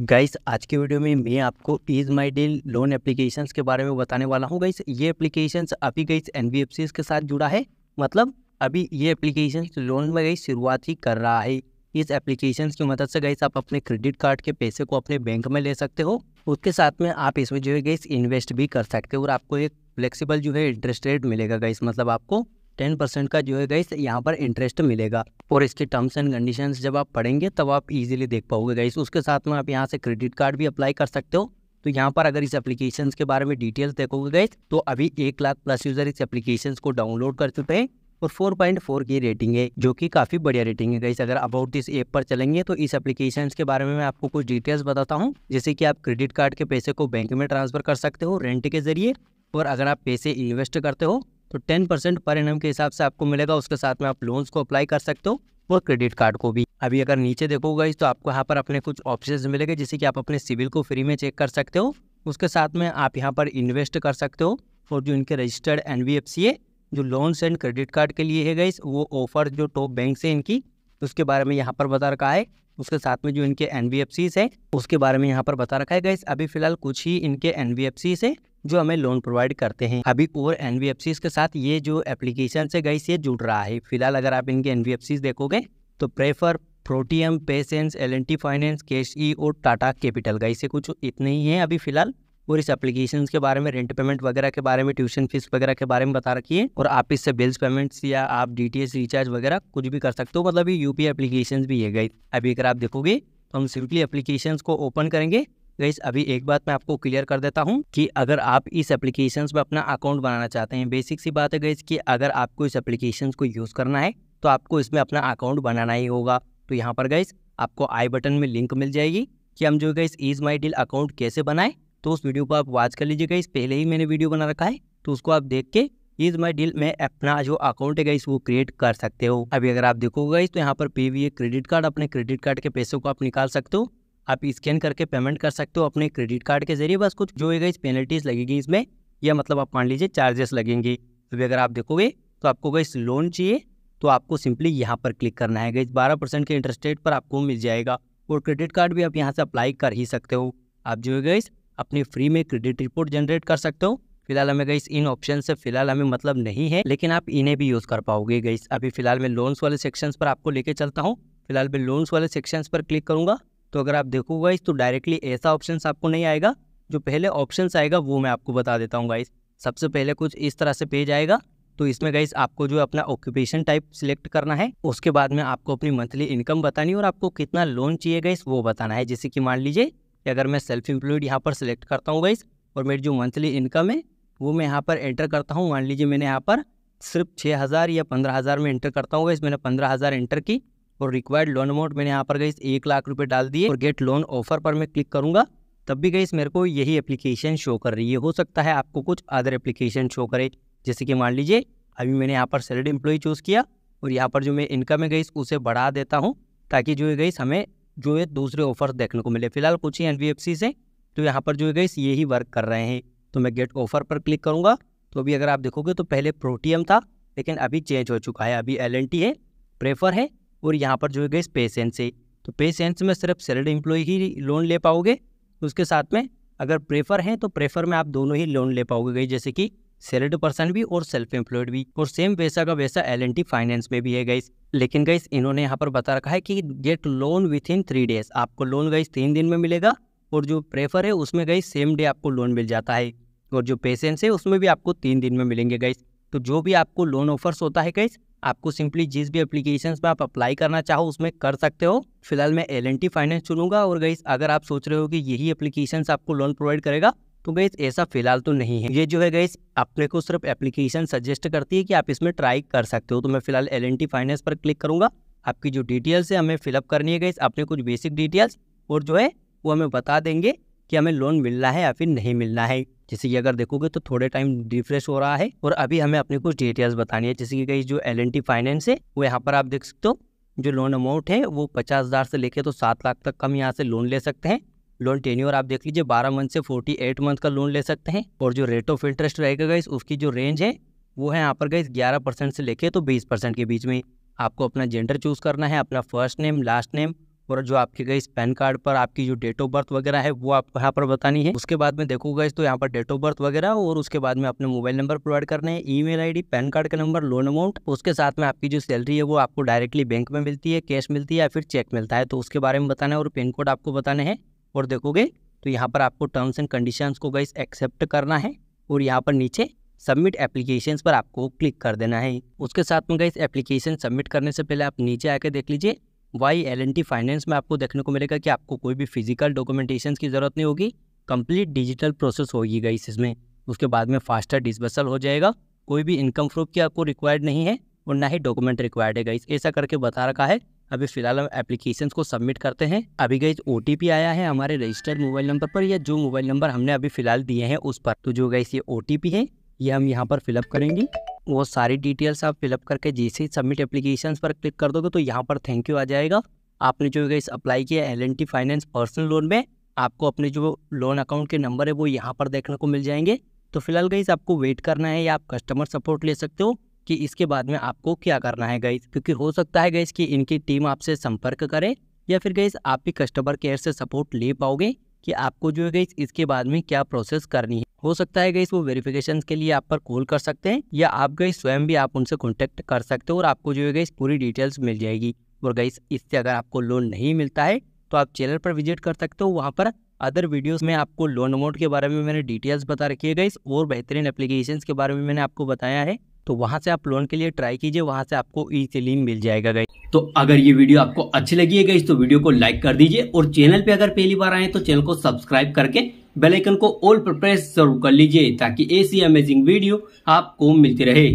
guys आज के video में मैं आपको is my deal loan applications के बारे में बताने वाला हूँ गाइस ये एप्लीकेशंस अभी गाइस एन के साथ जुड़ा है मतलब अभी ये एप्लीकेशन लोन में गई शुरुआत ही कर रहा है इस एप्लीकेशन की मदद से गई आप अपने क्रेडिट कार्ड के पैसे को अपने बैंक में ले सकते हो उसके साथ में आप इसमें जो है गई इन्वेस्ट भी कर सकते हो और आपको एक फ्लेक्सीबल जो है इंटरेस्ट रेट मिलेगा गाइस मतलब आपको टेन परसेंट का जो है गाइस यहाँ पर इंटरेस्ट मिलेगा और इसके टर्म्स एंड कंडीशन जब आप पढ़ेंगे तब आप इजीली देख पाओगे गाइस उसके साथ में आप यहाँ से क्रेडिट कार्ड भी अप्लाई कर सकते हो तो यहाँ पर अगर इस एप्लीकेशन के बारे में डिटेल्स देखोगे गाइस तो अभी एक लाख प्लस यूजर इस एप्लीकेशन को डाउनलोड कर चुके हैं और फोर पॉइंट फोर की रेटिंग है जो कि काफ़ी बढ़िया रेटिंग है गाइस अगर अबाउट दिस ऐप पर चलेंगे तो इस एप्लीकेशन के बारे में मैं आपको कुछ डिटेल्स बताता हूँ जैसे कि आप क्रेडिट कार्ड के पैसे को बैंक में ट्रांसफर कर सकते हो रेंट के जरिए और अगर आप पैसे इन्वेस्ट करते हो तो टेन परसेंट पर एन के हिसाब से आपको मिलेगा उसके साथ में आप लोन्स को अप्लाई कर सकते हो और क्रेडिट कार्ड को भी अभी अगर नीचे देखोगे तो आपको यहाँ पर अपने कुछ ऑप्शन मिलेंगे जिससे कि आप अपने सिविल को फ्री में चेक कर सकते हो उसके साथ में आप यहाँ पर इन्वेस्ट कर सकते हो और जो इनके रजिस्टर्ड एन है जो लोन्स एंड क्रेडिट कार्ड के लिए है गई वो ऑफर जो टॉप बैंक से इनकी उसके बारे में यहाँ पर बता रखा है उसके साथ में जो इनके एन है उसके बारे में यहाँ पर बता रखा है गई अभी फिलहाल कुछ ही इनके एन है जो हमें लोन प्रोवाइड करते हैं अभी और एन के साथ ये जो एप्लीकेशन से गई से जुड़ रहा है फिलहाल अगर आप इनके एन देखोगे तो प्रेफर प्रोटीएम पेसेंस एल फाइनेंस केश ई और टाटा कैपिटल गई से कुछ इतने ही हैं अभी फिलहाल और इस एप्लीकेशन के बारे में रेंट पेमेंट वगैरह के बारे में ट्यूशन फीस वगैरह के बारे में बता रखिए और आप इससे बिल्स पेमेंट्स या आप डी रिचार्ज वगैरह कुछ भी कर सकते हो मतलब ये यू पी एप्लीकेशन भी है गई अभी अगर आप देखोगे तो हम सिंपली एप्लीकेशन को ओपन करेंगे गईस अभी एक बात मैं आपको क्लियर कर देता हूँ कि अगर आप इस एप्लीकेशन में अपना अकाउंट बनाना चाहते हैं बेसिक सी बात है गईस कि अगर आपको इस एप्लीकेशन को यूज़ करना है तो आपको इसमें अपना अकाउंट बनाना ही होगा तो यहाँ पर गईस आपको आई बटन में लिंक मिल जाएगी कि हम जो guys is my deal account कैसे बनाए तो उस वीडियो को आप वॉच कर लीजिए गईस पहले ही मैंने वीडियो बना रखा है तो उसको आप देख के इज माई डील में अपना जो अकाउंट है गईस वो क्रिएट कर सकते हो अभी अगर आप देखोगे तो यहाँ पर पे क्रेडिट कार्ड अपने क्रेडिट कार्ड के पैसों को आप निकाल सकते हो आप स्कैन करके पेमेंट कर सकते हो अपने क्रेडिट कार्ड के जरिए बस कुछ जो है इस पेनल्टीज लगेगी इसमें या मतलब आप मान लीजिए चार्जेस लगेंगे अभी तो अगर आप देखोगे तो आपको गई लोन चाहिए तो आपको सिंपली यहाँ पर क्लिक करना है गई बारह परसेंट के इंटरेस्ट रेट पर आपको मिल जाएगा और क्रेडिट कार्ड भी आप यहाँ से अप्लाई कर ही सकते हो आप जो है गई अपने फ्री में क्रेडिट रिपोर्ट जनरेट कर सकते हो फिलहाल हमें गई इन ऑप्शन से फिलहाल हमें मतलब नहीं है लेकिन आप इन्हें भी यूज़ कर पाओगे गई अभी फिलहाल मैं लोन्स वाले सेक्शंस पर आपको लेके चलता हूँ फिलहाल मैं लोन्स वाले सेक्शंस पर क्लिक करूँगा तो अगर आप देखो गाइस तो डायरेक्टली ऐसा ऑप्शन आपको नहीं आएगा जो पहले ऑप्शन आएगा वो मैं आपको बता देता हूँ गाइस सबसे पहले कुछ इस तरह से पेज आएगा तो इसमें गाइस आपको जो अपना ऑक्यूपेशन टाइप सिलेक्ट करना है उसके बाद में आपको अपनी मंथली इनकम बतानी और आपको कितना लोन चाहिए गाइस वो बताना है जैसे कि मान लीजिए कि अगर मैं सेल्फ एम्प्लॉयड यहाँ पर सिलेक्ट करता हूँ गाइस और मेरी जो मंथली इनकम है वो मैं यहाँ पर एंटर करता हूँ मान लीजिए मैंने यहाँ पर सिर्फ छः हज़ार या पंद्रह हज़ार में एंटर करता हूँ गाइस मैंने पंद्रह हज़ार एंटर की और रिक्वायर्ड लोन अमाउंट मैंने यहाँ पर गई एक लाख रुपये डाल दिए और गेट लोन ऑफर पर मैं क्लिक करूँगा तब भी गई मेरे को यही एप्लीकेशन शो कर रही है हो सकता है आपको कुछ अदर एप्लीकेशन शो करे जैसे कि मान लीजिए अभी मैंने यहाँ पर सैलरी एम्प्लॉय चूज़ किया और यहाँ पर जो मैं इनकम है गई उसे बढ़ा देता हूँ ताकि जो है गई हमें जो है दूसरे ऑफर देखने को मिले फिलहाल कुछ ही एन से तो यहाँ पर जो है गई यही वर्क कर रहे हैं तो मैं गेट ऑफर पर क्लिक करूँगा तो अभी अगर आप देखोगे तो पहले प्रोटीएम था लेकिन अभी चेंज हो चुका है अभी एल है प्रेफर है और यहाँ पर जो है गई पेशेंट से तो पेशेंट्स में सिर्फ सैलरी एम्प्लॉय ही लोन ले पाओगे उसके साथ में अगर प्रेफर हैं तो प्रेफर में आप दोनों ही लोन ले पाओगे गई जैसे कि सैलरी पर्सन भी और सेल्फ एम्प्लॉयड भी और सेम वैसा का वैसा एल फाइनेंस में भी है गई लेकिन गाइस इन्होंने यहाँ पर बता रखा है कि get loan within three days आपको लोन गई तीन दिन में मिलेगा और जो प्रेफर है उसमें गई सेम डे आपको लोन मिल जाता है और जो पेशेंस है उसमें भी आपको तीन दिन में मिलेंगे गाइस तो जो भी आपको लोन ऑफर्स होता है गाइस आपको सिंपली जिस भी एप्लीकेशन पर आप अप्लाई करना चाहो उसमें कर सकते हो फिलहाल मैं एल एन टी फाइनेंस चुनूंगा और गई अगर आप सोच रहे हो कि यही एप्लीकेशन आपको लोन प्रोवाइड करेगा तो गई ऐसा फिलहाल तो नहीं है ये जो है गई अपने को सिर्फ एप्लीकेशन सजेस्ट करती है कि आप इसमें ट्राई कर सकते हो तो मैं फिलहाल एल एन टी फाइनेंस पर क्लिक करूंगा आपकी जो डिटेल्स है हमें फिलअप करनी है गई अपने कुछ बेसिक डिटेल्स और जो है वो हमें बता देंगे कि हमें लोन मिलना है या फिर नहीं मिलना है जैसे कि अगर देखोगे तो थोड़े टाइम रिफ्रेश हो रहा है और अभी हमें अपने कुछ डिटेल्स बतानी है जैसे कि कहीं जो एल फाइनेंस है वो यहाँ पर आप देख सकते हो जो लोन अमाउंट है वो पचास हज़ार से लेके तो सात लाख तक कम यहाँ से लोन ले सकते हैं लोन टेन्योर आप देख लीजिए बारह मंथ से फोर्टी एट मंथ का लोन ले सकते हैं और जो रेट ऑफ इंटरेस्ट रहेगा गई उसकी जो रेंज है वो है यहाँ पर गई ग्यारह परसेंट से लेके तो बीस परसेंट के बीच में आपको अपना जेंडर चूज़ करना है अपना फर्स्ट नेम लास्ट नेम और जो आपके गई पैन कार्ड पर आपकी जो डेट ऑफ बर्थ वगैरह है वो आपको यहाँ पर बतानी है उसके बाद में देखो गई तो यहाँ पर डेट ऑफ बर्थ वगैरह और उसके बाद में अपने मोबाइल नंबर प्रोवाइड करने हैं email I D PAN card का नंबर लोन अमाउंट उसके साथ में आपकी जो सैलरी है वो आपको डायरेक्टली बैंक में मिलती है कैश मिलती है या फिर चेक मिलता है तो उसके बारे में बताना है और पिन कोड आपको बताने हैं और देखोगे तो यहाँ पर आपको टर्म्स एंड कंडीशंस को गई एक्सेप्ट करना है और यहाँ पर नीचे सबमिट एप्लीकेशन पर आपको क्लिक कर देना है उसके साथ में गई एप्लीकेशन सबमिट करने से पहले आप नीचे आके देख लीजिए वाई एल फाइनेंस में आपको देखने को मिलेगा कि आपको कोई भी फिजिकल डॉक्यूमेंटेशन की ज़रूरत नहीं होगी कंप्लीट डिजिटल प्रोसेस होगी गई इसमें उसके बाद में फास्टर डिस्बर्सल हो जाएगा कोई भी इनकम प्रूफ की आपको रिक्वायर्ड नहीं है और ना ही डॉक्यूमेंट रिक्वायर्ड है गाइस ऐसा करके बता रखा है अभी फिलहाल हम एप्लीकेशन को सबमिट करते हैं अभी गई ओ आया है हमारे रजिस्टर्ड मोबाइल नंबर पर या जो मोबाइल नंबर हमने अभी फिलहाल दिए हैं उस पर तो जो गई ये ओ है ये हम यहाँ पर फिलअप करेंगे वो सारी डिटेल्स आप फिलअप करके जैसे ही सबमिट एप्लीकेशन पर क्लिक कर दोगे तो यहाँ पर थैंक यू आ जाएगा आपने जो है अप्लाई किया एल फाइनेंस पर्सनल लोन में आपको अपने जो लोन अकाउंट के नंबर है वो यहाँ पर देखने को मिल जाएंगे तो फिलहाल गईस आपको वेट करना है या आप कस्टमर सपोर्ट ले सकते हो कि इसके बाद में आपको क्या करना है गईस क्योंकि हो सकता है गईस कि इनकी टीम आपसे संपर्क करे या फिर गईस आप भी कस्टमर केयर से सपोर्ट ले पाओगे कि आपको जो है गईस इसके बाद में क्या प्रोसेस करनी है हो सकता है गई वो वेरिफिकेशन के लिए आप पर कॉल कर सकते हैं या आप गई स्वयं भी आप उनसे कॉन्टेक्ट कर सकते हो और आपको जो है गई पूरी डिटेल्स मिल जाएगी और गई इससे अगर आपको लोन नहीं मिलता है तो आप चैनल पर विजिट कर सकते हो वहाँ पर अदर वीडियोस में आपको लोन अमाउंट के बारे में मैंने डिटेल्स बता रखी है गई और बेहतरीन एप्लीकेशन के बारे में मैंने आपको बताया है तो वहाँ से आप लोन के लिए ट्राई कीजिए वहाँ से आपको ईजिली मिल जाएगा गई तो अगर ये वीडियो आपको अच्छी लगी है गई तो वीडियो को लाइक कर दीजिए और चैनल पे अगर पहली बार आए तो चैनल को सब्सक्राइब करके बेल आइकन को ऑल पर प्रेस जरूर कर लीजिए ताकि ऐसी अमेजिंग वीडियो आपको मिलती रहे